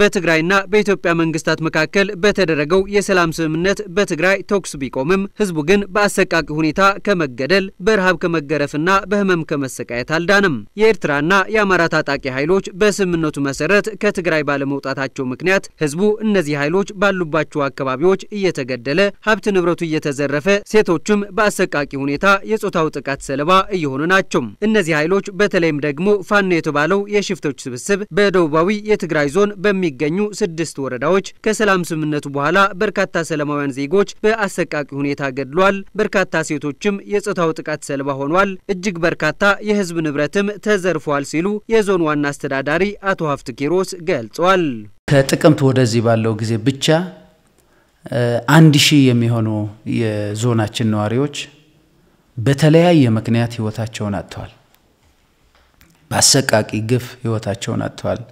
በትግራይና በኢትዮጵያ መንግስታት መካከል በተደረገው የሰላም ስምምነት በትግራይ ተኩስ ቢቆምም ህዝቡ ግን በአሰቃቂ ሁኔታ ከመገደል በረሃብ ከመገረፍና በህመም ከመሰቃየት አልዳንም። የኤርትራና የአማራ ታጣቂ ኃይሎች በስምምነቱ መሰረት ከትግራይ ባለመውጣታቸው ምክንያት ህዝቡ እነዚህ ኃይሎች ባሉባቸው አካባቢዎች እየተገደለ ሀብት ንብረቱ እየተዘረፈ ሴቶቹም በአሰቃቂ ሁኔታ የጾታው ጥቃት ሰለባ እየሆኑ ናቸው። እነዚህ ኃይሎች በተለይም ደግሞ ፋኖ የተባለው የሽፍቶች ስብስብ በደቡባዊ የትግራይ ዞን በሚ የሚገኙ ስድስት ወረዳዎች ከሰላም ስምምነቱ በኋላ በርካታ ሰላማውያን ዜጎች በአሰቃቂ ሁኔታ ገድሏል። በርካታ ሴቶችም የጾታው ጥቃት ሰልባ ሆኗል። እጅግ በርካታ የህዝብ ንብረትም ተዘርፏል ሲሉ የዞን ዋና አስተዳዳሪ አቶ ሀፍት ኪሮስ ገልጸዋል። ከጥቅምት ወደዚህ ባለው ጊዜ ብቻ አንድ ሺህ የሚሆኑ የዞናችን ነዋሪዎች በተለያየ ምክንያት ህይወታቸውን አጥተዋል። በአሰቃቂ ግፍ ህይወታቸውን አጥተዋል።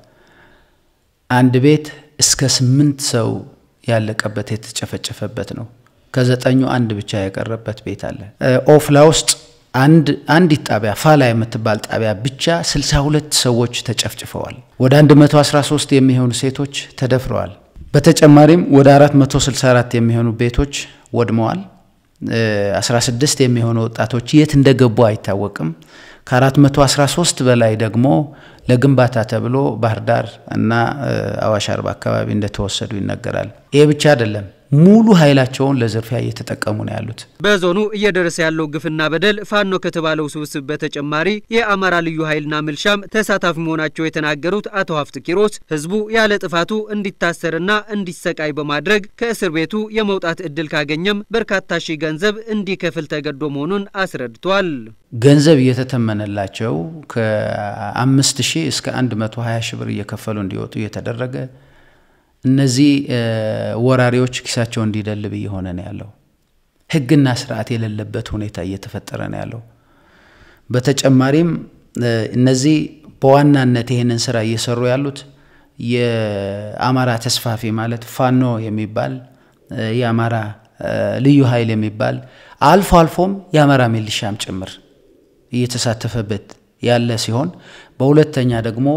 አንድ ቤት እስከ ስምንት ሰው ያለቀበት የተጨፈጨፈበት ነው። ከዘጠኙ አንድ ብቻ የቀረበት ቤት አለ። ኦፍላ ውስጥ አንድ አንዲት ጣቢያ ፋላ የምትባል ጣቢያ ብቻ 62 ሰዎች ተጨፍጭፈዋል። ወደ 113 የሚሆኑ ሴቶች ተደፍረዋል። በተጨማሪም ወደ 464 የሚሆኑ ቤቶች ወድመዋል። 16 የሚሆኑ ወጣቶች የት እንደገቡ አይታወቅም። ከ413 በላይ ደግሞ ለግንባታ ተብሎ ባህር ዳር እና አዋሽ አርባ አካባቢ እንደተወሰዱ ይነገራል። ይሄ ብቻ አይደለም። ሙሉ ኃይላቸውን ለዝርፊያ እየተጠቀሙ ነው ያሉት። በዞኑ እየደረሰ ያለው ግፍና በደል ፋኖ ከተባለው ስብስብ በተጨማሪ የአማራ ልዩ ኃይልና ምልሻም ተሳታፊ መሆናቸው የተናገሩት አቶ ሀፍት ኪሮስ ህዝቡ ያለ ጥፋቱ እንዲታሰርና እንዲሰቃይ በማድረግ ከእስር ቤቱ የመውጣት እድል ካገኘም በርካታ ሺህ ገንዘብ እንዲከፍል ተገዶ መሆኑን አስረድቷል። ገንዘብ እየተተመነላቸው ከአምስት ሺህ ሺህ እስከ 120 ሺህ ብር እየከፈሉ እንዲወጡ እየተደረገ እነዚህ ወራሪዎች ኪሳቸው እንዲደልብ እየሆነ ነው ያለው። ህግና ስርዓት የሌለበት ሁኔታ እየተፈጠረ ነው ያለው። በተጨማሪም እነዚህ በዋናነት ይህንን ስራ እየሰሩ ያሉት የአማራ ተስፋፊ ማለት ፋኖ የሚባል የአማራ ልዩ ኃይል የሚባል አልፎ አልፎም የአማራ ሚሊሻም ጭምር እየተሳተፈበት ያለ ሲሆን በሁለተኛ ደግሞ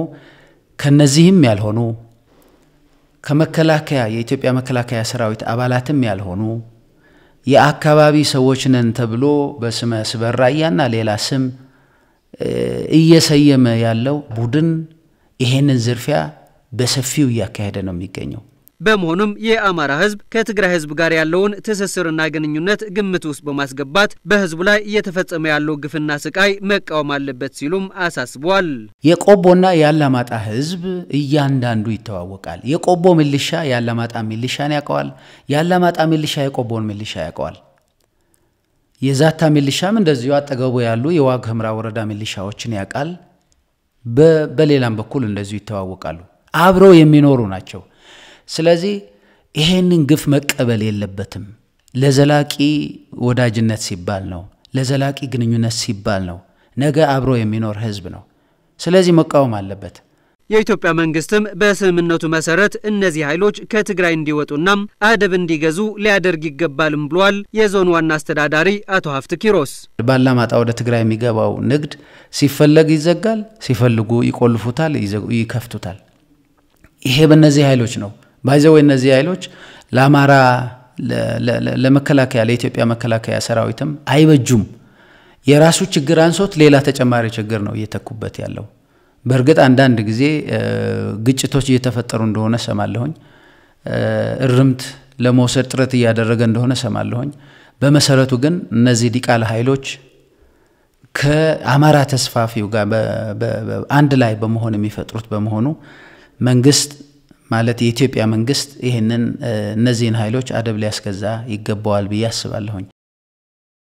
ከነዚህም ያልሆኑ ከመከላከያ የኢትዮጵያ መከላከያ ሰራዊት አባላትም ያልሆኑ የአካባቢ ሰዎች ነን ተብሎ በስመ ስበራያና ሌላ ስም እየሰየመ ያለው ቡድን ይሄንን ዝርፊያ በሰፊው እያካሄደ ነው የሚገኘው። በመሆኑም የአማራ ህዝብ ከትግራይ ህዝብ ጋር ያለውን ትስስርና ግንኙነት ግምት ውስጥ በማስገባት በህዝቡ ላይ እየተፈጸመ ያለው ግፍና ስቃይ መቃወም አለበት ሲሉም አሳስቧል። የቆቦና የአላማጣ ህዝብ እያንዳንዱ ይተዋወቃል። የቆቦ ሚሊሻ የአላማጣ ሚሊሻን ያውቀዋል። የአላማጣ ሚሊሻ የቆቦን ሚሊሻ ያውቀዋል። የዛታ ሚሊሻም እንደዚሁ አጠገቡ ያሉ የዋግ ህምራ ወረዳ ሚሊሻዎችን ያውቃል። በሌላም በኩል እንደዚሁ ይተዋወቃሉ። አብረው የሚኖሩ ናቸው። ስለዚህ ይሄንን ግፍ መቀበል የለበትም። ለዘላቂ ወዳጅነት ሲባል ነው፣ ለዘላቂ ግንኙነት ሲባል ነው፣ ነገ አብሮ የሚኖር ህዝብ ነው። ስለዚህ መቃወም አለበት። የኢትዮጵያ መንግስትም በስምምነቱ መሰረት እነዚህ ኃይሎች ከትግራይ እንዲወጡና አደብ እንዲገዙ ሊያደርግ ይገባልም ብሏል የዞን ዋና አስተዳዳሪ አቶ ሀፍት ኪሮስ። ባላማጣ ወደ ትግራይ የሚገባው ንግድ ሲፈለግ ይዘጋል፣ ሲፈልጉ ይቆልፉታል፣ ይከፍቱታል። ይሄ በእነዚህ ኃይሎች ነው። ባይዘው እነዚህ ኃይሎች ለአማራ ለመከላከያ ለኢትዮጵያ መከላከያ ሰራዊትም አይበጁም። የራሱ ችግር አንሶት ሌላ ተጨማሪ ችግር ነው እየተኩበት ያለው። በእርግጥ አንዳንድ ጊዜ ግጭቶች እየተፈጠሩ እንደሆነ ሰማለሁኝ። እርምት ለመውሰድ ጥረት እያደረገ እንደሆነ ሰማለሁኝ። በመሰረቱ ግን እነዚህ ዲቃላ ኃይሎች ከአማራ ተስፋፊው ጋር አንድ ላይ በመሆን የሚፈጥሩት በመሆኑ መንግስት ማለት የኢትዮጵያ መንግስት ይህንን እነዚህን ኃይሎች አደብ ሊያስገዛ ይገባዋል ብዬ አስባለሁኝ።